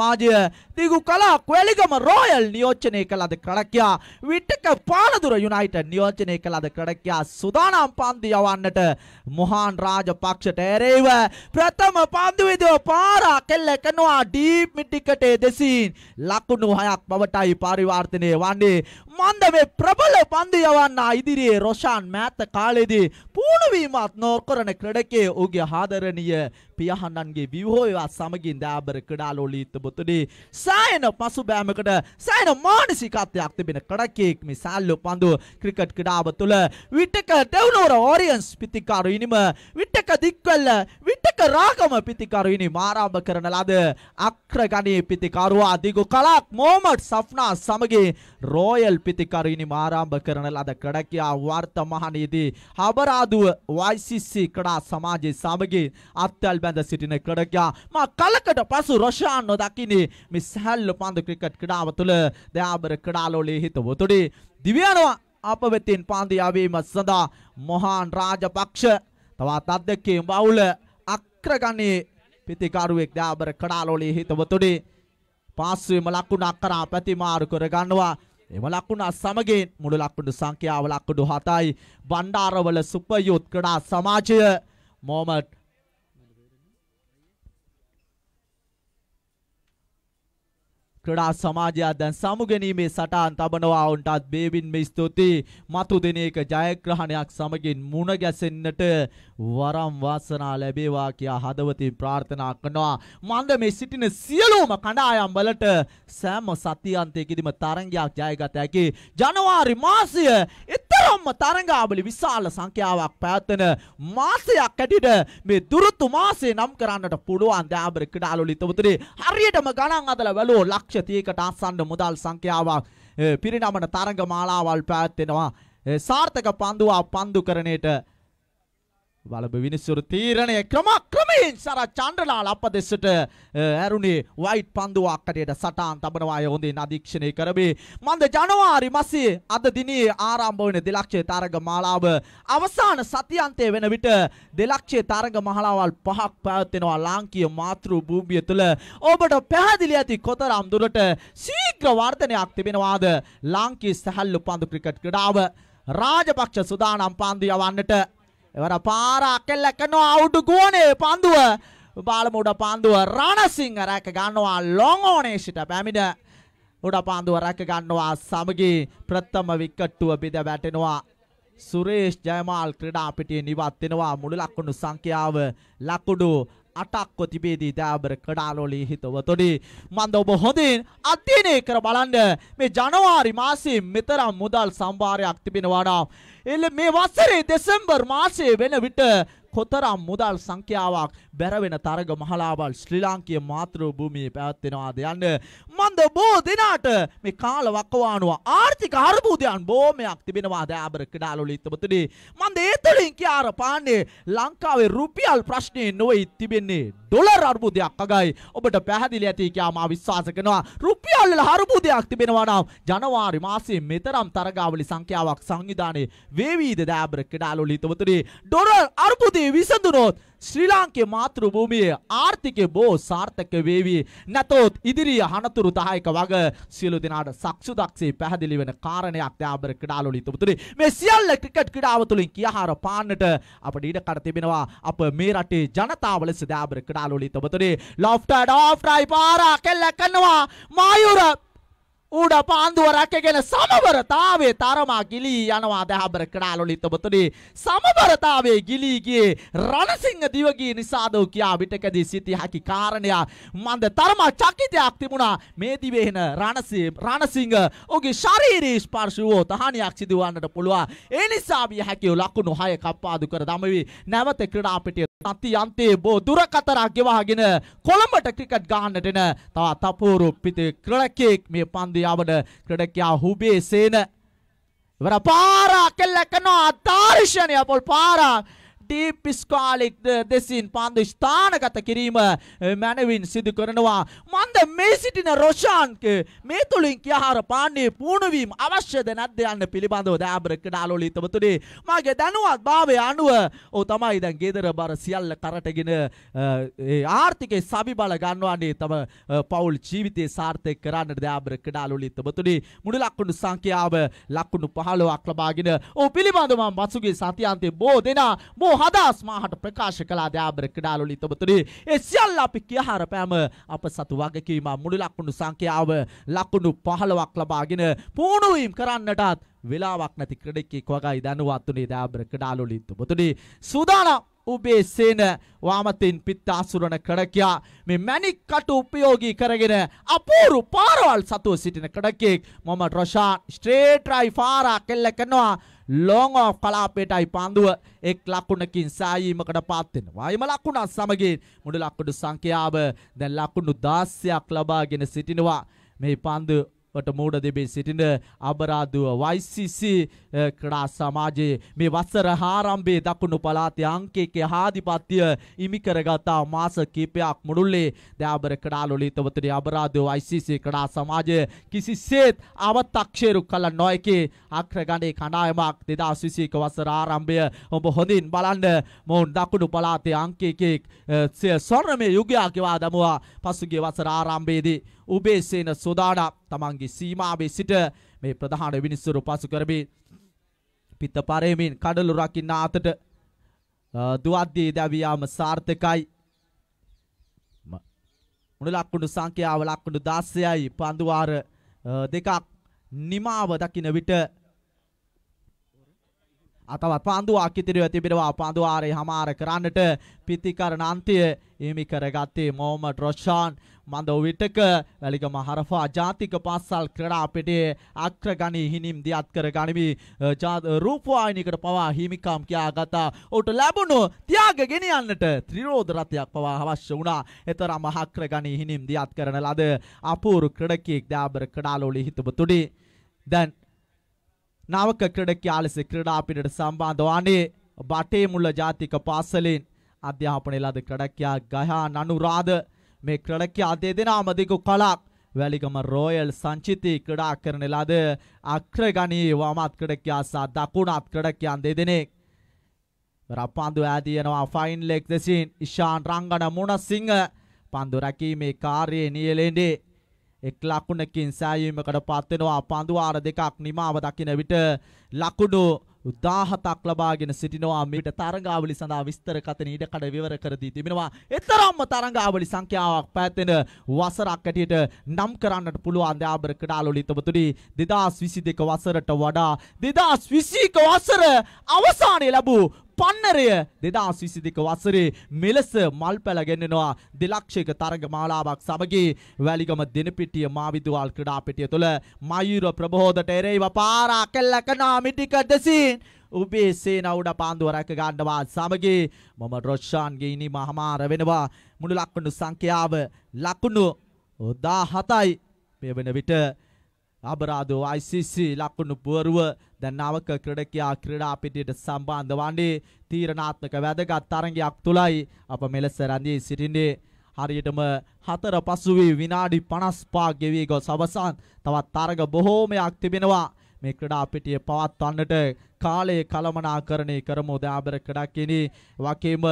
සමාජය දිගු කලාක් වැලිගම රෝයල් නියෝජනය කළද කඩක්යා විටක පානදුර යුනයිට නියෝජනය කළද කඩක්යා සුදානම් පන්දි යවන්නට මොහාන් රාජපක්ෂට ඇරේව ප්‍රථම පන්දුවිදෝ පාරා කෙල්ල කනවා ඩීප් මිටිකටේ දෙසින් ලකුණු හයක් බවටයි පරිවර්තනය වන්නේ මන්ද මේ ප්‍රබල පන්දි යවන්න ඉදිරියේ රොෂාන් මෑත කාලෙදී පූර්ණවීමත් නොකරන ක්‍රඩකේ ඔහුගේ ආදරණීය පියහන්නන්ගේ ව්‍යුහයවත් සමගින් දාබර ක්‍රඩාලෝලීත්බ පුතුඩි සෑයන පසුබෑමකට සෑයන මානසිකත්වයක් තිබෙන කඩකෙක් මේ සැල්ලු පන්දු ක්‍රිකට් ක්‍රඩාව තුළ විටක දෙවනෝර ඕරියන්ස් පිතිකාරු ඉනිම විටක දික්වල්ල විටක රාගම පිතිකරු ඉනි මාරාභ කරන ලද අක්‍රගණයේ පිතිකරුවා දිගු කලක් මෝමට් සෆ්නා සමගේ රෝයල් පිතිකරු ඉනි මාරාභ කරන ලද කඩකයා වර්තමානයේදී හබරාදුව වයිසිසි කඩා සමාජයේ සමගේ අත්වල් බැඳ සිටින කඩකයා මා කලකට පසු රොෂාන් නොදකි දකින්නේ මේ සැහැල්ලු පන්දු ක්‍රිකට් ක්‍රීඩාව තුළ දයාබර ක්‍රීඩාලෝලයේ හිත වතුඩේ දිව යනවා අප වෙතින් පන්දු යාවීම සඳහා මොහාන් රාජපක්ෂ තවත් අධ්‍යක්ෂකේ බවුල අක්‍රගණේ පිතිකරුවෙක් දයාබර ක්‍රීඩාලෝලයේ හිත වතුඩේ පාස්වීම ලකුණක් කරා පැතිමාරු කරගන්නවා එම ලකුණ සමගින් මුළු ලකුණු සංඛ්‍යාව ලකුණු 7යි බණ්ඩාරවල සුපයුත් ක්‍රීඩා සමාජය මොහමඩ් ක්‍රඩා සමාජයක් දැන් සමුගැනීමේ සටහන් තබනවා ඔවුන්ටත් බේබින්ම ස්තුතියි මතු දින එක ජයග්‍රහණයක් සමගින් මුණ ගැසෙන්නට වරම් වාසනා ලැබේවා කියා හදවතින් ප්‍රාර්ථනා කරනවා මන්ද මේ සිටින සියලුම කණ්ඩායම් වලට සෑම සති අන්තයකදීම තරඟයක් ජයගත හැකි ජනවාරි මාසය තරම්ම තරඟාවලි විශාල සංඛ්‍යාවක් පැවැත්වෙන මාසයක් ඇටියට මේ දුරුතු මාසය නම් කරන්නට පුළුවන් දෑබර ක්‍රඩාලුලි තවතුරේ හරියටම ගණන් අදලා වැලෝ ලක්ෂ 30කට අස්සන්න මුදල් සංඛ්‍යාවක් පිරිනමන තරඟ මාලාවල් පැවැත්වෙනවා සාර්ථක පන්දුවා පන්දු කරණයට වලබ විනිසුරු තීරණය ක්‍රමක්‍රමයෙන් සර චන්ද්‍රලාල් අප දෙසට ඇරුණේ වයිට් පන්දුවක් කඩයට සටහන් තබනවා හොඳින් අධීක්ෂණය කරමේ මන්ද ජනවාරි මාසයේ අද දිනේ ආරම්භ වන දෙලක්ෂය තරග මාලාව අවසාන සතියන්තය වෙන විට දෙලක්ෂය තරග මහලාවල් පහක් පැවැත්වෙනවා ලාංකීය මාතෘ භූමිය තුළ ඔබට පැහැදිලි ඇති කොතරම් දුරට ශීඝ්‍ර වර්ධනයක් තිබෙනවාද ලාංකීය සැහැල්ලු පන්දු ක්‍රිකට් ක්‍රීඩාව රාජපක්ෂ සුදානම් පන්දු යවන්නට එවර පාර අකෙල්ල කරනවා අවුට් ගුවනේ පන්දුව බාලම උඩ පන්දුව රණසිංහ රැක ගන්නවා ලොං ඕනේ සිට පැමිණ උඩ පාන්දුව රැක ගන්නවා සමගි ප්‍රථම විකට්ටුව බිඳ වැටෙනවා සුරේෂ් ජයමාල් ක්‍රීඩා පිටියේ නිවත් වෙනවා මුළු ලකුණු සංඛ්‍යාව ලකුණු අටක්ව තිබේදී දෑබර කඩාලොලී හිතවතොඩි මන්ද ඔබ හොඳින් අධ්‍යයනය කර බලන්ඩ මේ ජනවාරි මාසේ මෙතරම් මුදල් සම්භාරයක් තිබෙනවාඩා එල්ල මේ වසරේ දෙසම්බර් මාසය වෙන විට කොතරම් මුදල් සංඛ්‍යාවක් බැරවෙන තරග මහලාවල් ශ්‍රී ලාංකීය මාතෘ භූමියේ පැවැත්වෙනවාද යන්න මන්ද බොහෝ දිනාට මේ කාල වකවානුව ආර්ථික අර්බුදයන් බොහොමයක් තිබෙනවා දෑබර ක්‍රීඩාවල ඉතමතුනි මන්ද ඒ තුලින් කියාර පාන්නේ ලංකාවේ රුපියල් ප්‍රශ්නේ නොවේ තිබෙන්නේ ඩොලර් අර්බුදයක් අගයි ඔබට පැහැදිලි ඇති කියලා මා විශ්වාස කරනවා රුපියල් වල අර්බුදයක් තිබෙනවා නම් ජනවාරි මාසයේ මෙතරම් තරගාවලි සංඛ්‍යාවක් සංවිධානයේ වේවිද දෑබර ක්‍රීඩාලෝලීතවතුනි ඩොලර් අර්බුදයේ විසඳුනොත් ශ්‍රී ලාංකේ මාතෘභූමියේ ආර්ථිකය බෝ සාර්ථක වේවි. නැතොත් ඉදිරි අනතුරු දායක වග සියලු දෙනාට සක්සුදක්සේ පැහැදිලි වෙන කාරණයක් දාබර ක්‍රීඩාවලින් තුමුතුනි. මේ සියල්ල ක්‍රිකට් ක්‍රීඩාව තුලින් කියහාර පාන්නට අපට ඉඩකඩ තිබෙනවා. අප මේ රටේ ජනතාව ලෙස දාබර ක්‍රීඩාවලින් තුමුතුනි. ලොෆ්ට් ඇඩ් ඔෆ් ට්‍රයි පාරා කෙල්ල කරනවා. මායුර ඌඩ පාන්දුව රැකගෙන සමබරතාවයේ තරමා ගිලී යනවා දහබර කඩාලොලිත් ඔබතුනේ සමබරතාවයේ ගිලී ගියේ රණසිංහ දිවගී නිසාද කියා පිටකදී සිටි හැකි කාරණය මන්ද තරමා චකිතයක් තිබුණා මේ දිවේන රණසිංහ රණසිංහ ඔහුගේ ශාරීරික ස්පර්ශුව තහණියක් සිදු වන්නට පුළුවන් ඒ නිසා විය හැකි ලකුණු 6 කප්පාදු කර දමවි නැවත ක්‍රීඩා පිටිය අති අන්තයේ බෝ දුර කතරක් ගෙවාගෙන කොළඹට ක්‍රිකට් ගහන්නට එන තව තපෝරු පිත ක්‍රීඩකයෙක් මේ පන්දු යවන ක්‍රීඩකයා හුබේ සේන ඉවර පාරා කෙල්ල කරනවා තාර්ෂණය පොල් පාරා ඩීප් ස්කාලික් දෙසින් පන්දු ස්ථානගත කිරීම මැනවින් සිදු කරනවා. මන්ද මේ සිටින රොෂාන්ක මේ තුළින් කියහාර පාන්නේ පූුණවීම් අවශ්‍යද නැද්ද යන්න පිළිබඳව දෑබරක්කට අලෝලිතමතුනේ මගේ දැනුවත් භාවය අනුව ඕ තමයි දැන් ගෙදර බර සියල්ල කරටගෙන ආර්ථිකය සබි බල ගන්නවාන්නේ තම පවුල් ජීවිතය සාර්ථය කරන්න දෑබරක්කට අලුලිත්තමතුනේ මුඩු ලක්කුණු සංඛ්‍යාව ලක්කුණු පහලොවක් ලබාගෙන ඕ පිළිබඳවම මසුගේ සතියන්තේ බෝ දෙනා බෝ හදස් මාහට ප්‍රකාශ කළා දයාබර ක්‍රඩාලුලි තොබතුනි ඒ සියල්ල අපි කියහර පෑම අප සතු වගකීම මුළු ලකුණු සංඛ්‍යාව ලකුණු 15ක් ලබාගෙන පුහුණු වීම කරන්නටත් වෙලාවක් නැති ක්‍රඩෙක්ෙක් වගයි දැනුවත්තුනේ දයාබර ක්‍රඩාලුලි තොබතුනි සූදානම් ඔබේ සේන වාමතින් පිත්තාසුරණ කඩකයා මේ මැණික් කටු උපයෝගී කරගෙන අපූරු පාරවල් සතුව සිටින කඩකෙක් මම රොෂාන් ස්ට්‍රේට් රයි ෆාරා කෙල්ල කරනවා ලෝං ඕෆ් කලාපයටයි පන්දුව එක් ලකුණකින් සෑයීමකට පාත් වෙනවා. එම ලකුණත් සමගින් මුඩු ලකුණු සංඛ්‍යාව දැන් ලකුණු 16ක් ලබාගෙන සිටිනවා. මේ පන්දු වට මෝඩ දෙබේ සිටින අබරාධුව වයිසිසි කඩා සමාජයේ මේ වසර හාරම්භයේ දකුණු පළාතේ අංකේකේ හාධිපත්‍ය ඉමි කරගතා මාස කිහිපයක් මුළුල්ලේ දයාබර කඩාලොලිතවතරේ අබරාධුව වයිසිසි කඩා සමාජය කිසිසේත් අවතක්ෂේරු කළ නොයකේ අක්‍රගණේ කණායමක් 2021 වසර ආරම්භය ඔබ හොඳින් බලන්න මොවුන් දකුණු පළාතේ අංකේකේ ස්වර්ණමය යුගයක් ගෙවා දමවා පසුගිය වසර ආරම්භයේදී උබේසේන සොදාඩා තමන්ගේ සීමාවේ සිට මේ ප්‍රධාන විනිසුරු පසු කරමින් පිත්ත පරෙමින් කඩලු රකින්න අතට දුවද්දී දැවියාම සාර්ථකයි මුළු ලක්කුණු සංඛ්‍යාව ලක්කුණු 16යි පඳුවාර දෙකක් නිමාව දකින විට අතවත් පඳුවා කිතිරිය තිබෙනවා පඳුආරේ හමාර කරන්නට පිතිකරණ අන්තිය හිමි කරගත්තේ මොහමඩ් රොෂාන් මඳෝවිටක වැලිගම හරෆ අජාතික පාසල් ක්‍රඩා පෙටේ අක්‍රගනී හිනිම් දියත් කර ගනිමි රූපවාහිනිකට පවා හිමිකම් කියාගතා ඔට ලැබුණු තියාග ගෙනියන්නට ත්‍රිරෝධ රථයක් පවා අවශ්‍ය වුණා එතරම් අහක්‍රගනී හිනිම් දියත් කරන ලද අපූරු ක්‍රඩකෙක් දාබර කඩාලෝලි හිතබතුඩි දැන් නවක ක්‍රඩකයා ලෙස ක්‍රඩා පිටට සම්බන්ධ වන්නේ බටේ මුල්ල ජාතික පාසලෙන් අධ්‍යාපනය ලද ක්‍රඩකයා ගයා නනුරාද මේ ක්‍රඩಕ್ಕೆ අදේදෙන ಆಮದಿಗೂ ಕಳಾಕ್ වැලිගම රෝයල් සංචිතී ක්‍රඩා කරන ලද අක්‍රගණී වමත් ක්‍රඩකයා සහ දකුණත් ක්‍රඩකයන් දෙදෙනෙක් රප්පන්දු ඈදියනවා ෆයින් ලෙග් දෙසින් ඉෂාන් රංගන මුණසිංහ පන්දු රැකීමේ කාර්යයේ නියැලෙන්නේ එක් ලකුණකින් සෑයීමකට පත්වෙනවා පන්දු ආර දෙකක් නිමාව දකින විට ලකුණු උදාහතක් ලබාගෙන සිටිනවා මෙට තරංගාවලි සඳහා විස්තර කතන ඉඩ කඩ විවර කර දී තිබෙනවා. එතරම්ම තරංගාවලි සංඛ්‍යාවක් පැවැත්වෙන වසරක් ඇටියට නම් කරන්නට පුළුවන් දාබර ක්‍රීඩාලෝලී තුමතුනි 2022 වසරට වඩා 2021 වසර අවසානයේ ලැබූ පන්නරය දෙදස් විසි දෙක වසරේ මෙලෙස මල් පැලගෙන්නෙනවා දෙලක්ෂයක තරග මාලාවක් සමගින් වැලිගම දෙනපිටිය මාවිදුවල් ක්‍රඩාපිටිය තුළ මයුර ප්‍රබෝධට එරෙයිව පාරා කෙල්ලකනා මිටිකදසින් උබේ සේනවුඩ පාන්දුව රැක ගන්නවා සමගින් මම රොෂ්ෂාන්ගේ ඉනි මහමාර වෙනවා මුළු ලක්කුණු සංඛ්‍යාව ලකුණු දා හතයි මේ වෙන විට අබරාධෝ ICC ලකුණු පුවරුව දැන් නවක ක්‍රීඩකයා ක්‍රීඩා පිටියට සම්බන්ධ වන්නේ තීරණාත්මක වැදගත් තරගයක් තුලයි අප මෙලෙස රැඳී සිටින්නේ හරියටම හතර පසුවී විනාඩි 55 ගෙවී ගොස් අවසන් තවත් තරග බොහෝමයක් තිබෙනවා මේ ක්‍රීඩා පිටිය පවත්වන්නට කාලයේ කලමනාකරණය කරමු දාබර ක්‍රීඩකිනි වගේම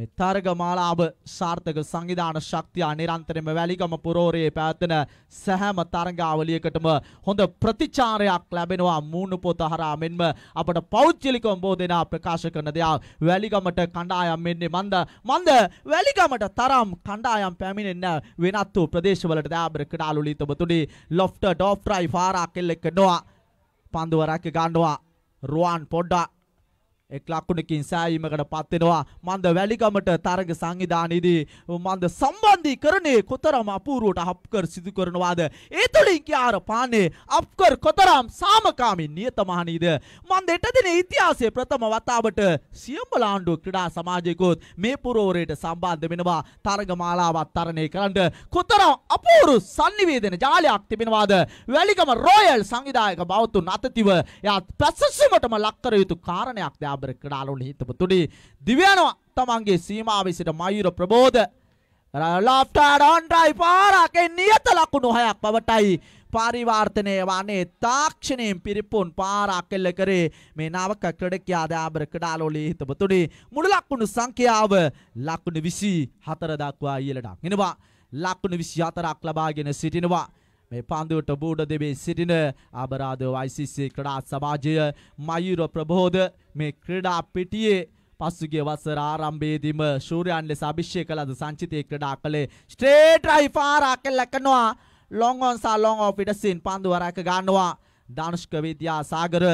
මේ තර්ග මාලාව සාර්ථක සංවිධාන ශක්තිය නිරන්තරයෙන්ම වැලිගම පුරෝරයේ පැවැත්වෙන සෑම තරඟාවලියකටම හොඳ ප්‍රතිචාරයක් ලැබෙනවා මූණු පොත හරහා මෙන්ම අපට පෞද්ගලිකව බෝධනා ප්‍රකාශ කරන දෙයක් වැලිගමට කණ්ඩායම් මෙන්නේ මන්ද මන්ද වැලිගමට තරම් කණ්ඩායම් පැමිණෙන්න වෙනත් වූ ප්‍රදේශවලට දාබර කඩාලු ලීතබතුඩි ලොෆ්ටර් ඩොෆ්ට්‍රයි ෆාරා කෙල්ලෙක් නොවා පන්දුවරක් ගන්නවා රුවන් පොඩ්ඩක් එක් ලක්කුණකින් සෑයීමකට පත්වෙනවා මන්ද වැලිගමට තරග සංවිධානයේදී මන්ද සම්බන්ධීකරණයේ කොතරම් අපූරුවට අප්කර් සිදු කරනවාද ඒ තුළින් කියාර පානේ අප්කර් කොතරම් සාමකාමී නියතමානීද මන්ද එටදින ඉතිහාසයේ ප්‍රථම වතාවට සියම්බල ආණ්ඩුව ක්‍රීඩා සමාජයකොත් මේ පුරෝරයට සම්බන්ධ වෙනවා තරග මාලාවත් තරණය කරන්න කොතරම් අපූරු sannivedana ජාලයක් තිබෙනවාද වැලිගම රොයල් සංවිධායක බෞතුන් අතතිව එයත් පැසසුමටම ලක් කර යුතු කාරණයක් ද කාබර ක්‍රඩාලුන් හිතපතුඩි දිවයනවා තමන්ගේ සීමාවිසිට මයුර ප්‍රබෝධ ලාප්ටාඩන්ටයි පාරකෙන් නියත ලකුණු හයක් පවටයි පරිවාර්තනය වන්නේ තාක්ෂණයෙන් පිරිපුන් පාරක් කෙල්ල කරේ මේ නාවක ක්‍රඩකයාද ආබර කඩාලෝලේ හිතපතුඩි මුළු ලක්කුණු සංඛ්‍යාව ලක්කුණු විසි හතර දක්වා ඉහළට එනවා ලක්කුණු විසි හතරක් ලබාගෙන සිටිනවා මේ පන්දුවට බූඩ දෙබේ සිටින අබරාධ වයිසිසේ ක්‍රඩා සමාජය මයුර ප්‍රබෝධ මේ ක්‍රඩා පිටියේ පස්සුගේ වසර ආරම්භයේදීම ශූරයන් ලෙස අභිෂේක කළද සංචිතයේ ක්‍රඩා කළේ ස්ට්‍රේට් රයි පාරක් කළකනවා ලොං ඔන් සා ලොං ඔෆ් පිටසින් පන්දු වරක ගන්නවා ධානුෂ්ක විද්‍යාසාගර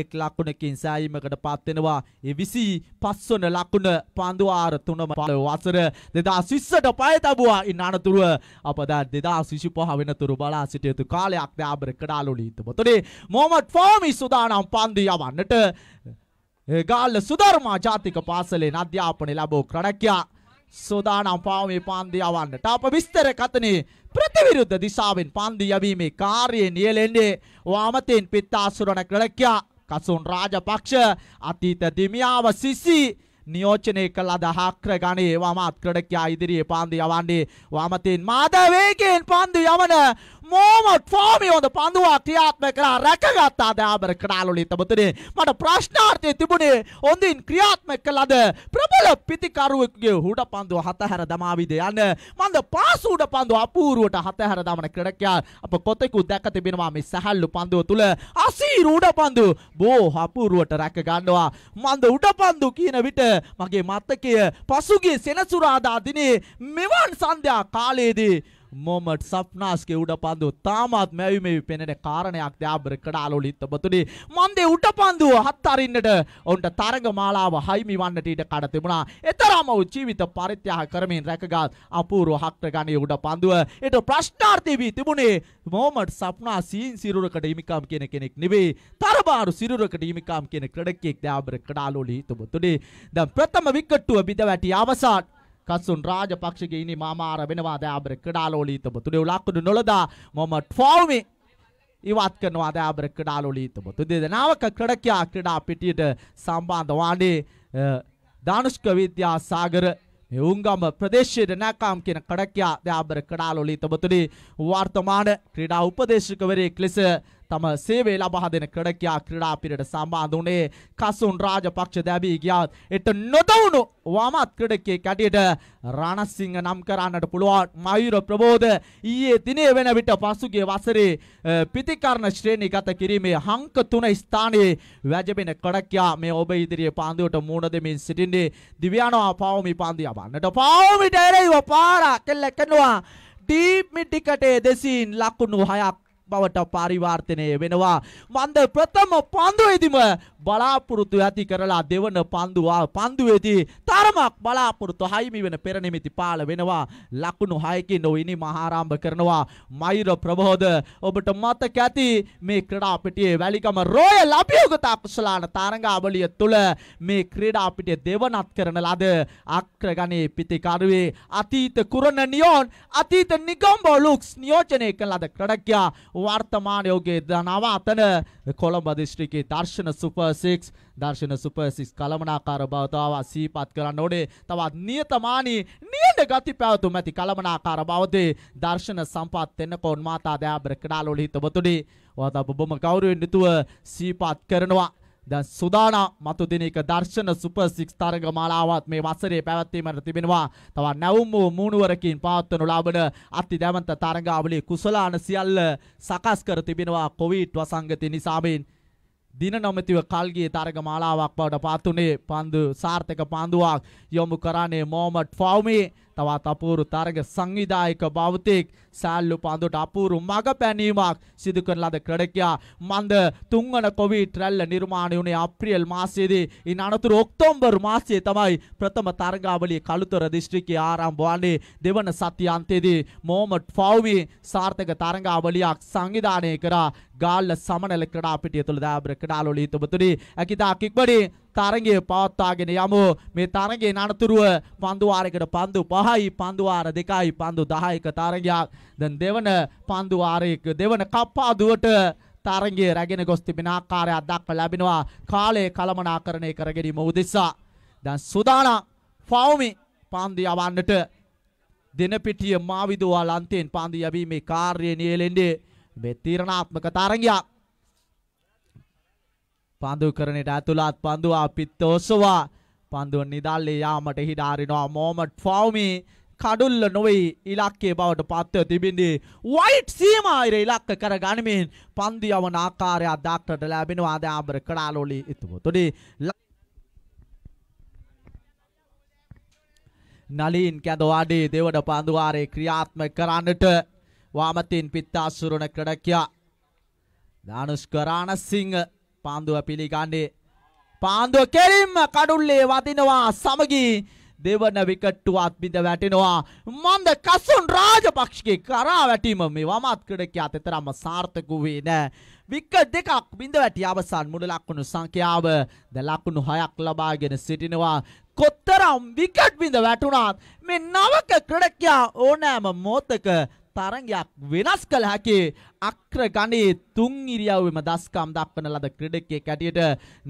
එක් ලකුණකින් සෑයීමකට පත් වෙනවා. ඒ 25 වන ලකුණ පන්දුආර 3ම වසර 2020ට පය තබුවා. ඉන් අනතුරුව අප දැන් 2025 වෙනතුරු බලා සිටිය යුතු කාලයක් දාබර කඩාලුලි හිතමතුනේ මොහමඩ් ෆෝමි සුදානම් පන්දු යවන්නට ගාල්ල සුධර්මා ජාතික පාසලේ අධ්‍යාපනය ලැබූ ක්‍රණකයා සෝදානම් පාමේ පාන්දි යවන්නට අප විස්තර කතනේ ප්‍රතිවිරුද්ධ දිශාවෙන් පාන්දි යවීමේ කාර්යයේ නියැලෙන්නේ වාමතෙන් පිත්තාසුරණ කළකියා කසුන් රාජපක්ෂ අතීත දිමියාව සිසි නියෝචනය කළ දහක්‍ර ගණේ වමත් ක්‍රඩකයා ඉදිරියේ පාන්දු යවන්නේ වමතින් මාද වේගෙන් පන්දු යවන මෝමත් ෆෝමි හොඳ පඳුවා ක්‍රියාත්මක කරලා රැකගත්තා දයාබර කඩාලුලින් තබතනේ මට ප්‍රශ්නාර්ථය තිබුණේ හොඳින් ක්‍රියාත්මක කළද ප්‍රබල පිතිකරුවෙකුගේ හුඩ පන්දුව හතහැර දමාවිද යන මන්ද පාසු උඩ පන්දුව අපූර්වට හතහැර දමන ක්‍රීඩකයා අප කොතෙකු දැක තිබෙනවා මේ සැහැල්ලු පන්දුව තුල අසීරු උඩ පන්දු බෝ අපූර්වට රැක ගන්නවා මන්ද උඩ පන්දු කියන විට මගේ මතකය පසුගිය සෙනසුරාදා දිනේ මෙවන් සන්ධ්‍යා කාලයේදී මොමට් සප්නාස්ගේ උඩ පන්දුව තාමත් මැවිමවි පෙනෙන කාරණයක් ද්‍යාබර කඩාලොලිත් ඔබතුනි මන්දේ උඩ පන්දුව හත් අරින්නට ඔවුන්ට තරග මාලාව හයිමි වන්නට ඊට කඩ තිබුණා එතරම් ඔහු ජීවිත පරිත්‍යාග කරමින් රැකගත් අපූර්ව හක්‍ර ගණයේ උඩ පන්දුව ඒට ප්‍රශ්නාර්ථී වී තිබුණේ මොමට් සප්නා සීන් සිරුරකට හිමිකම් කියන කෙනෙක් නෙවෙයි තරබාරු සිරුරකට හිමිකම් කියන ක්‍රඩකෙක් ද්‍යාබර කඩාලොලි ඔබතුනි දැන් ප්‍රථම විකට්ටුව බිඳ වැටි අවසාන ಕಸುನ್ ರಾಜಪಕ್ಷೆಗೆ ಇನಿ ಮಾಮಾರ ಬೆನವಾದ ಆಬ್ರೆ ಕಡಾಲೋಳಿತ ಬತ್ತು ಲಾಕುದು ನೊಳದ ಮೊಹಮ್ಮದ್ ಫಾವ್ಮಿ ಈ ವಾತ್ ಕನ್ವಾದ ಆಬ್ರೆ ಕಡಾಲೋಳಿತ ಬತ್ತು ದಿದೆ ನಾವಕ ಕಡಕ್ಕೆ ಆ ಕ್ರೀಡಾ ಪಿಟಿಟ್ ಸಂಬಂಧ ವಾಣಿ ದಾನುಷ್ಕ ವಿದ್ಯಾ ಸಾಗರ උන්ගම ප්‍රදේශයට නැකාම් කියන කඩක්යා ද ආබර කඩාලොලී තබතුනි වර්තමාන ක්‍රීඩා උපදේශකවරයෙක් ලෙස තම සේවේ ලබා දෙන ක්‍රඩකයා ක්‍රඩා පිරට සම්බාධ වනේ කසුන් රාජපක්ෂ දැබී ගියාත් එට නොතවුණු වාමත් ක්‍රඩකේ කැටියට රාණස්සිංහ නම් කරන්නට පුළුවන් මයුර ප්‍රබෝධ ඊයේ දිනේ වෙන විට පසුගේ වසරේ පිතිකරණ ශ්‍රේණී ගත කිරීමේ හංක තුන ස්ථානයේ වැජබෙන කඩක්යා මේ ඔබ ඉදිරියේ පාන්දුවට මූුණ දෙමින් සිටින්නේ දිව්‍යනවා පවමි පන්දි යබන්නට පවමිට එරෙයිව පාරා කෙල්ල කෙනවා ඩීප්මිටිකටේ දෙසින් ලකුණු හයක් බවට පරිවර්තනය වෙනවා. මන්ද ප්‍රථම පන්දුවේදීම බලාපොරොත්තු ඇති කරලා දෙවන පන්දුවා පන්දුවේදී තරමක් බලාපොරොත්තු හයිමි වෙන පෙරනිමිති පාළ වෙනවා. ලකුණු 6කින් නොවිනි මහාරම්භ කරනවා. මෛර ප්‍රබෝධ ඔබට මතක ඇති මේ ක්‍රීඩා පිටියේ වැලිකම රෝයල් අභියෝගතා කුසලාන තරඟාවලිය තුළ මේ ක්‍රීඩා පිටිය දෙවනත් කරන ලද අක්‍රගණයේ පිතිකරුවේ අතීත කුරණ නියෝන් අතීත නිගම්බෝ ලුක්ස් නියෝජනය කළ ලද ක්‍රඩකයා වර්තමාන යෝගයේ දනව අතන කොළඹ දිස්ත්‍රික්කයේ දර්ශන සුපර් 6 දර්ශන සුපර් 6 කලමනාකාර බවතාව සීපත් කරන්න ඕනේ. තවත් නියතමානී නියඳ ගති පැවතුම් ඇති කලමනාකාර බවදී දර්ශන සම්පත් තෙන්නකෝන් මාතා දයාබර ක්‍රඩාලෝලි හිතවතුනි. ඔබත් ඔබම ගෞරවයෙන් යුතුව සීපත් කරනවා. දැන් සුදානා මතු දින එක දර්ශන සුපර් 6 තරග මාලාවත් මේ වසරේ පැවැත්වීමට තිබෙනවා. තව නැවුම් වූ මූණුවරකින් පවත්වනු ලබන අතිදැවන්ත තරගාවලියේ කුසලාන සියල්ල සකස් කර තිබෙනවා කොවිඩ් වසංගතය නිසාමින්. දින නොමැතිව කල්ගේ තරග මාලාවක් බවට පත් උනේ පන්දු සාර්ථක පන්දුවක් යොමු කරන්නේ මොහමඩ් ෆෞමේ තවත් අපූරු තරග සංවිධායක භවතෙක් සෑල්ලු පන්දුට අපූරු මග පැනීමක් සිදු කරන ලද ක්‍රඩකයා මන්ද තුන්වන කොවිඩ් රැල්ල නිර්මාණය වුණේ අප්‍රේල් මාසයේදී ඉන් අනතුරු ඔක්තෝබර් මාසයේ තමයි ප්‍රථම තරගාවලිය කළුතර දිස්ත්‍රික්කයේ ආරම්භ වන්නේ දෙවන සති අන්තයේදී මොහමඩ් ෆෞමි සාර්ථක තරගාවලියක් සංවිධානය කරා ගාල්ල සමනල ක්‍රඩාපිටිය තුළ දාබර ක්‍රඩාලෝලී තුමතුනි ඇකිතා කික්බඩේ තරගය පවත්වාගෙන යමු මේ තරගයේ නඩතුරුව පන්දු වාරයකට පන්දු 5යි පන්දු වාර 2යි පන්දු 10ක තරගයක් දැන් දෙවන පන්දු වාරයක දෙවන කප්පාදුවට තරගයේ රැගෙන ගොස් තිබෙන ආකාරයක් දක්ව ලැබෙනවා කාලයේ කලමනාකරණය කරගැනීම උදෙසා දැන් සුදානම් ෆෞමි පන්දු යවන්නට දිනපිටිය මාවිදුවා ලන්තෙන් පන්දු යැවීමේ කාර්යය නියැලෙන්නේ මේ තීරණාත්මක තරගයක් පන්දු කරනට ඇතුළත් පන්දු අපිත් ඔසවා පන්දුව නිදල්ලේ යාමට හිඩාරිනවා මෝමට් ෆවමි කඩුල්ල නොවයි ඉලක්කේ බවට පත්ව තිබිඳි වයිට් සීමමායිර ඉලක්ක කර ගනිමින් පන්දි අවන ආකාරයක් දක්ටට ලැබෙනවා අදයාබර කඩාලොලි ඉතුමු තොඩි නලීන් කැදවාඩේ දෙවට පන්දුවාරය ක්‍රියාත්ම කරන්නට වාමතින් පිත්තා සුරුණ ක්‍රඩකයා ධනුෂ්කරාණ සිංහ පාන්දුව පිළිගන්නේ පාන්දුව කෙලින්ම කඩුල්ලේ වදිනවා සමගි දෙවන විකට්ටුව අත්බිඳ වැටෙනවා මන්ද කසුන් රාජපක්ෂගේ කරා වැටීම මේ වමත් ක්‍රීඩකයා තෙතරම්ම සාර්ථක වුණේ නැහැ විකට් දෙකක් බිඳ වැටි අවසන් මුළු ලකුණු සංඛ්‍යාව ද ලකුණු 6ක් ලබාගෙන සිටිනවා කොතරම් විකට් බිඳ වැටුණත් මේ නවක ක්‍රීඩකයා ඕනෑම මොහොතක තරගයක් වෙනස් කළ හැකි අක්‍ර ගණයේ තුන් ඉරියව්වෙම දස්කම් දක්වන ලද ක්‍රීඩකයෙක් ඇටියට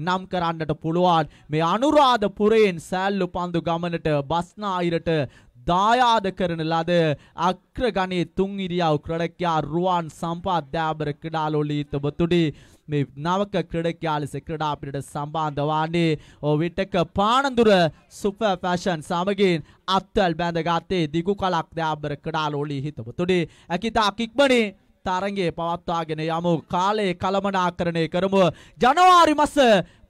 නම් කරන්නට පුළුවන් මේ අනුරාධපුරයෙන් සෑල්ලු පන්දු ගමනට බස්නාහිරට දායාද කරන ලද අක්‍ර ගණයේ තුන් ඉරියව් ක්‍රීඩකයා රුවන් සම්පාද්‍යාබර ක්‍රීඩාලෝලීතබතුඩි මේ නවක ක්‍රඩක යාලෙස ක්‍රඩා අපිට සම්බන්ධවන්නේ විටක පානදුර සුප ෆැෂන් සමගින් අත්තල් බැඳගත්තේ දිගු කලක් දාබර කඩාලෝලී හිතපතුඩේ ඇකිතා කික්මනේ තරගේ පවත්වාගෙන යමු කාලයේ කළමනාකරණය කරමු ජනවාරි මස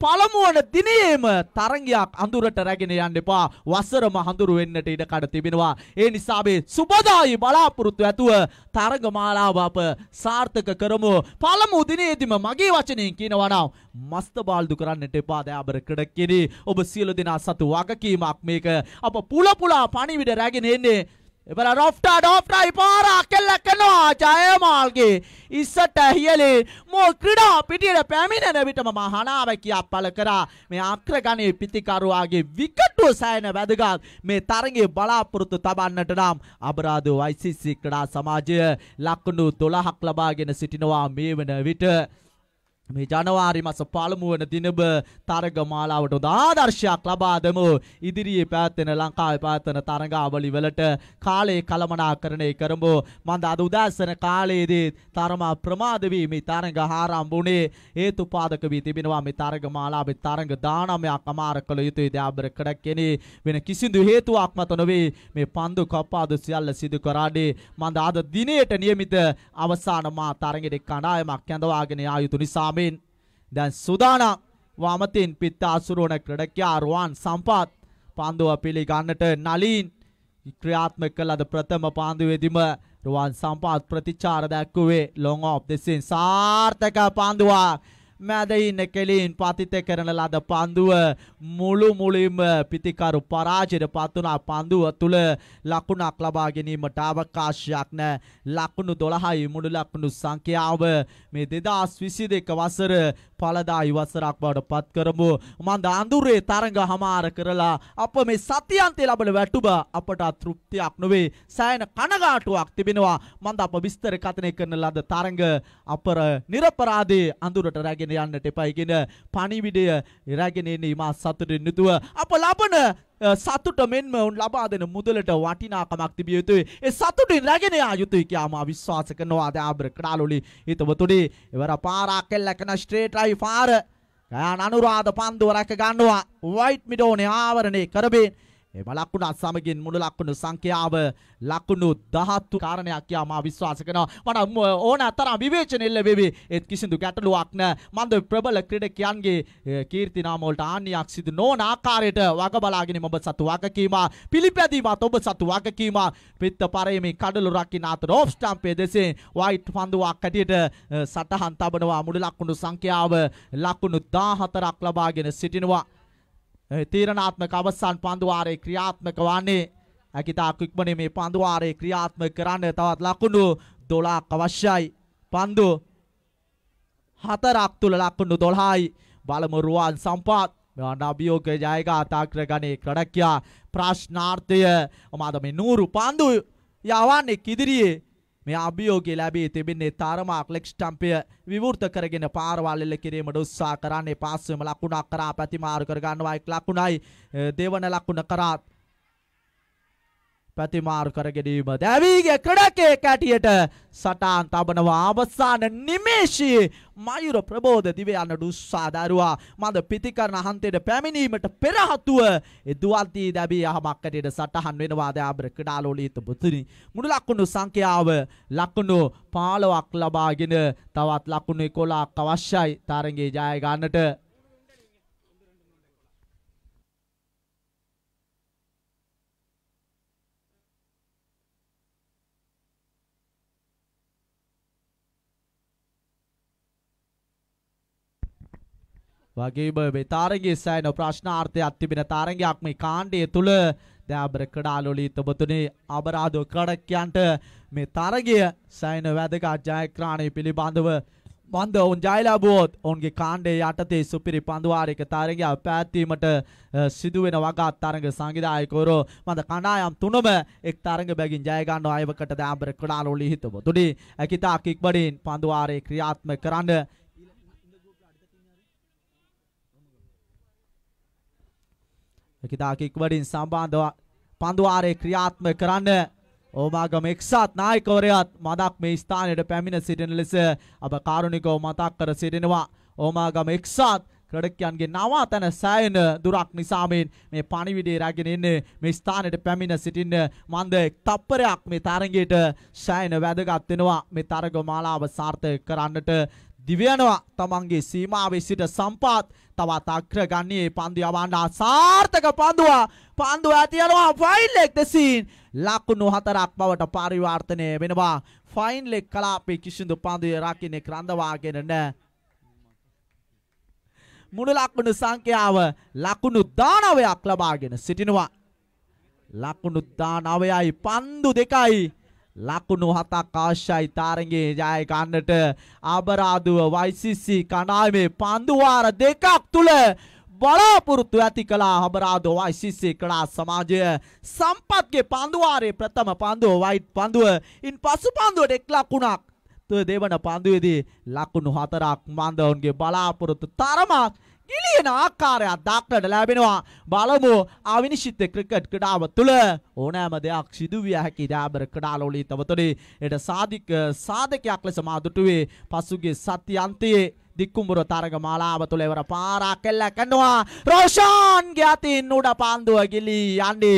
පළමුවන දිනයේම තරගයක් අඳුරට රැගෙන යන්න එපා වසරම හඳුරු වෙන්නට ඉඩ කඩ තිබෙනවා ඒ නිසා මේ සුබදායි බලාපොරොත්තු ඇතුව තරග මාලාව අප සාර්ථක කරමු පළමු දිනේදීම මගේ වචනයෙන් කියනවා නම් මස්ත බාල්දු කරන්නට එපා දයාබර ක්‍රීඩකිනි ඔබ සියලු දෙනා සතු වගකීමක් මේක අප පුල පුලා පණිවිඩ රැගෙන එන්නේ එබල රොෆ්ටා ඩොෆ්ටයි පාරක් කෙල්ලක් කරනවා ජයමාල්ගේ ඉස්සට ඇහියලේ මෝ ක්‍රීඩා පිටියට පැමිණෙන විටම මහනාව කියා පල කරා මේ අක්‍රගණයේ පිතිකරුවාගේ විකටුව සෑයන වැදගත් මේ තරගේ බලාපොරොත්තු තබන්නට නම් අබරාධ ICC ක්‍රඩා සමාජය ලක්කුණු 12ක් ලබාගෙන සිටිනවා මේ වන විට මේ ජනවාරි මස පළමු වන දිනබ තරග මාලාවට හොඳ ආදර්ශයක් ලබා දෙමු. ඉදිරියේ පැවැත්වෙන ලංකාවේ පැවැත්වෙන තරගාවලි වලට කාලේ කළමනාකරණය කරමු. මන්ද අද උදෑසන කාලයේදී තරම ප්‍රමාද වී මේ තරග ආරම්භ වුණේ හේතුපාදක වී තිබෙනවා. මේ තරග මාලාවේ තරග 19ක් අමාර කළ යුතුයි දයාබර කඩක්කෙනේ වෙන කිසිදු හේතුවක් මත නොවේ මේ පන්දු කපාදු සියල්ල සිදු කරාදී මන්ද අද දිනේට નિયમિત අවසාන මා තරගයේ කණ්ඩායමක් ඇඳවාගෙන ආ යුතු නිසා යමින් දැන් සුදානම් වමතින් පිත්ත අසුරුවන ක්‍රඩකයා රුවන් සම්පත් පන්දුව පිළිගන්නට නලින් ක්‍රියාත්මක කළද ප්‍රථම පාන්දුවේදීම රුවන් සම්පත් ප්‍රතිචාර දැක්වුවේ ලොං ඔෆ් දෙසින් සාර්ථක පාන්දුවක් මැදයින්න කෙලින් පතිත කරන ලද පන්දුව මුළු මුලින්ම පිතිකරු පරාජයට පත්වනා පන්දුව තුළ ලකුණක් ලබා ගැනීමට අවකාශයක් නෑ ලකුණු දොළහයි මුළු ලකුණු සංඛ්‍යාව මේ දෙදස් විසි දෙක වසර පළදායි වසරක් බවට පත් කරමු. මන්ද අඳුරේ තරඟ හමාර කරලා අප මේ සතියන්තයේ ලබන වැටුබ අපට තෘප්තියක් නොවේ සෑහෙන කනගාටුවක් තිබෙනවා. මන්ද අප විස්තර කතනය කරන ලද තරඟ අපර නිර්පරාදී අඳුරට රැගෙන යන්නට එපයි කියන පණිවිඩය රැගෙන එන්නේ මා සතුටින් යුතුව අප ලබන සතුට මෙන්ම උන් ලබා දෙන මුදලට වටිනාකමක් තිබිය යුතුයි. ඒ සතුටින් රැගෙන යා යුතුයි කියලා මා විශ්වාස කරනවා. ආබ්‍ර ක්‍රාලුලි හිතවතුනි ඉවර පාරක් එල්ලකන ස්ට්‍රේට් රයි පාර ගයාන අනුරාධ පන්දුව රැක ගන්නවා. වයිට් මිඩෝනේ ආවරණය කරමින් ඒ බලකුණ සමගින් මුළු ලකුණු සංඛ්‍යාව ලකුණු 13 කාරණයක් යා මා විශ්වාස කරනවා මට ඕනතරම් විවේචන ඉල්ල වෙවි ඒත් කිසිදු ගැටලුවක් නැ මන්ද ප්‍රබල ක්‍රීඩකයන්ගේ කීර්ති නාම වලට ආනියක් සිදු නොවන ආකාරයට වග බලාගෙන ඔබ සතු වගකීම පිළිපැදීමත් ඔබ සතු වගකීම පිත්ත පරයමේ කඩලු රකින්න අතර ඕෆ් ස්ටම්පේ දෙසේ වයිට් පන්දුවක් ඇටියට සටහන් තබනවා මුළු ලකුණු සංඛ්‍යාව ලකුණු 14ක් ලබාගෙන සිටිනවා තීරණාත්මක අවසන් පන්දුවාරයේ ක්‍රියාත්මක වන්නේ ඇකිතා ක්වික්මනේ මේ පන්දුවාරයේ ක්‍රියාත්මක කරන්න තවත් ලකුණු 12ක් අවශ්‍යයි. පන්දු හතරක් තුල ලකුණු 12යි. බලමු රුවන් සම්පාත් මෙවන්න අභියෝග ජයගාතාක්‍ර ගනේ ක්‍රඩක්‍යා ප්‍රශ්නාර්ථය අමාද මේ නూరు පන්දු යවන්නේ ඉදිරියේ මේ අභියෝගය ලැබී තිබෙන්නේ තරමක් ලෙක්ස් ටම්පය විවෘත කරගෙන පාරවල් එල්ල කිරීමට උත්සාහ කරන්නේ පාස්වෙම ලකුණක් කරා ප්‍රතිමාරු කර ගන්නවා එක් ලකුණයි දෙවන ලකුණ කරා පැතිමාරු කර ගැනීම දැවීගේ ක්‍රඩකේ කැටියට සටාන් තබනවා අවසාන නිමේෂයේ මයුර ප්‍රබෝධ දිව යන දුස්සාදරුවා මද පිතිකරන හන්තයට පැමිණීමට පෙරහතුව එදුවන්තී දැබී යහමක් කැටියට සටහන් වෙනවා දයාබර ක්‍රඩාලෝලීත පුතුනි මුළු ලකුණු සංඛ්‍යාව ලකුණු 15ක් ලබාගෙන තවත් ලකුණු 11ක් අවශ්‍යයි තරගයේ ජය ගන්නට වගේම මේ තාරගේ සෑයන ප්‍රශ්නාර්ථයක් තිබෙන තාරගයක් මේ කාණ්ඩය තුළ දෑබර කඩාලොලී තබතුනේ අබරාධෝ කඩක්යන්ට මේ තරගය සෑන වැදකත් ජයක්‍රාණය පිළිබඳව බන්ධ ඔවුන් ජයලාබුවොත් ඔවුන්ගේ කාණ්ඩේ යටතේ සුපිරි පඳුවාරයක තරගයා පැවැත්වීමට සිදුවෙන වගාත් තරඟ සංවිධායකවරෝ මද කණ්ඩායම් තුනම එක් තරඟ බැගින් ජය ගන්නවා අයවකට දාඹර කඩාලෝලි හිතබතුනි අකිතා කික්බඩින් පඳුවාරේ ක්‍රියාත්මක කරන්න මෙකිතා කික්බඩින් සම්බන්ධව පන්දුවාරේ ක්‍රියාත්මක කරන්න ඕමාගම එක්සත් නායකවරයාත් මදක් මේ ස්ථානයට පැමිණ සිටින ලෙස අප කාරුණිකව මතක් කර සිටිනවා. ඕමාගම එක්සත් ක්‍රඩකයන්ගේ නවාතැන සෑයන දුරක් නිසාමෙන් මේ පණිවිඩේ රැගෙන එන්නේ මේ ස්ථානයට පැමිණ සිටින්න මන්ද එක් තප්පරයක් මේ තරගයට සෑයන වැදගත් වෙනවා මේ තරග මාලාව සාර්ථක කරන්නට දිවයනවා තමන්ගේ සීමාවේ සිට සම්පාත් තවත් අක්‍ර ගන්නේ පන්දු යවන්න සාර්ථක පන්දුව පන්දුව ඇතියනවා ෆයින් ලෙග් දෙසින් ලකුණු හතරක් බවට පරිවර්තනය වෙනවා ෆයින් ලෙග් කලාපේ කිසිදු පන්දුවේ රකින්නේ ක්‍රඳවාගෙන නැහැ මුළු ලකුණු සංඛ්‍යාව ලකුණු 19ක් ලබාගෙන සිටිනවා ලකුණු 19යි පන්දු දෙකයි ලකුණු හතක් අවශ්‍යයි තරගයේ ජය ගන්නට අබරාදුව YCC කණාමේ පන්දු වාර දෙකක් තුල බලාපොරොත්තු ඇති කළා අබරාදුව YCC කලා සමාජය සම්පත්ගේ පන්දු වාරයේ ප්‍රථම පන්දුව වයිට් පන්දුව ඉන් පසු පන්දුවට එක් ලකුණක් දෙවන පන්දුවේදී ලකුණු හතරක් මන්දවුන්ගේ බලාපොරොත්තු තරමක් ගිලියන ආකාරයක් දක්නට ලැබෙනවා බලමු අවිනිශ්චිත ක්‍රිකට් ක්‍රඩාව තුළ ඕනෑම දෙයක් සිදුවිය හැකි ඩාබර ක්‍රඩාලෝලී තවතුරේ එයට සාධික සාධකයක් ලෙස මාදුටුවේ පසුගේ සති අන්තයේ ದಿಕ್ಕುಂಬುರು ತಾರಗ ಮಾಲಾವ ತುಳೆಯವರ ಪಾರ ಕೆಲ್ಲ ಕಣ್ಣುವ ರೋಷಾನ್ಗೆ ಅತಿ ನೂಡ ಪಾಂದುವ ಗಿಲಿ ಯಾಂಡಿ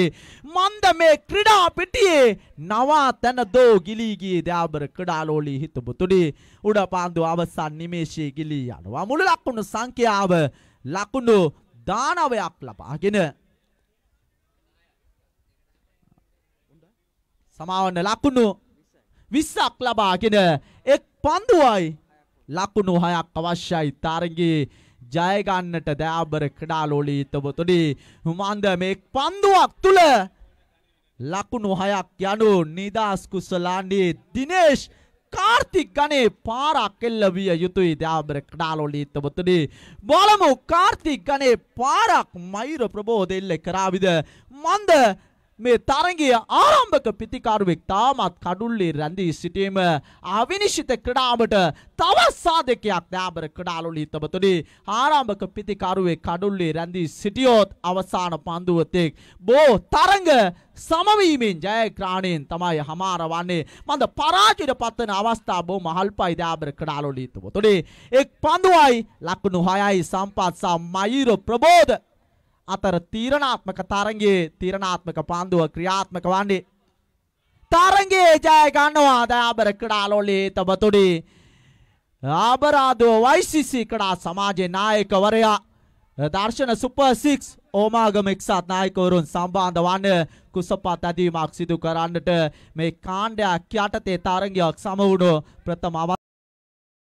ಮಂದಮೆ ಕ್ರೀಡಾ ಪಿಟಿ ನವ ತನದೋ ಗಿಲಿಗಿ ದ್ಯಾಬರ್ ಕಿಡಾಲೋಳಿ ಹಿತ್ತು ಬುತುಡಿ ಉಡ ಪಾಂದು ಅವಸಾನ್ ನಿಮೇಶಿ ಗಿಲಿ ಯಾಡುವ ಮುಳು ಲಾಕುಂಡು ಸಂಖ್ಯೆ ಆವ ಲಾಕುಂಡು දානවයක් ලබාගෙන සමාවන්න ලකුණු විස්සක් ලබාගෙන එක් පන්දුවයි ලකුණු හයක් අවශ්‍යයි තරගයේ ජය ගන්නට දයාබර ක්‍රීඩාලෝලී තොබතුනි මන්ද මේ පන්දුවක් තුල ලකුණු හයක් යනු නිදාස් කුසලාණ්ඩේ දිනේෂ් කාර්තික් ගනේ පාරක් එල්ලවිය යුතුයි දයාබර ක්‍රීඩාලෝලී තොබතුනි බලමු කාර්තික් ගනේ පාරක් මෛර ප්‍රබෝධ එල්ල කරාවිද මන්ද මේ තරගය ආරම්භක පිතිකරුවෙක් තාමත් කඩුල්ලේ රැඳී සිටීම අවිනිශ්චිත ක්‍රඩාවට තවත් සාධකයක් දාබර ක්‍රඩාලුලි තබතුනි ආරම්භක පිතිකරුවෙක් කඩුල්ලේ රැඳී සිටියොත් අවසාන පන්දුවතෙක් බෝ තරඟ සමවීමෙන් ජයග්‍රහණයෙන් තමයි හමාර වන්නේ මන්ද පරාජයට පත්වන අවස්ථා බොහොම අල්පයි දාබර ක්‍රඩාලුලි තබතුනි එක් පන්දුවයි ලකුණු 6යි සම්පත් සහ මයිර ප්‍රබෝධ අතර තීරණාත්මක තරගයේ තීරණාත්මක පාන්දුව ක්‍රියාත්මක වන්නේ. තරගයේ ජය ගන්නවා දයාබර ක්‍රඩා ලෝලී තබතුඩි. ආබරාදුව වයිසිසි ක්‍රඩා සමාජයේ නායකවරයා දර්ශන සුපර් 6 ඕමාගම එක්සත් නායකවරුන් සම්බන්ධ වන කුසපත් ඇදීමක් සිදු කරන්නට මේ කාණ්ඩයක් යටතේ තරගයක් සම වුණු ප්‍රථම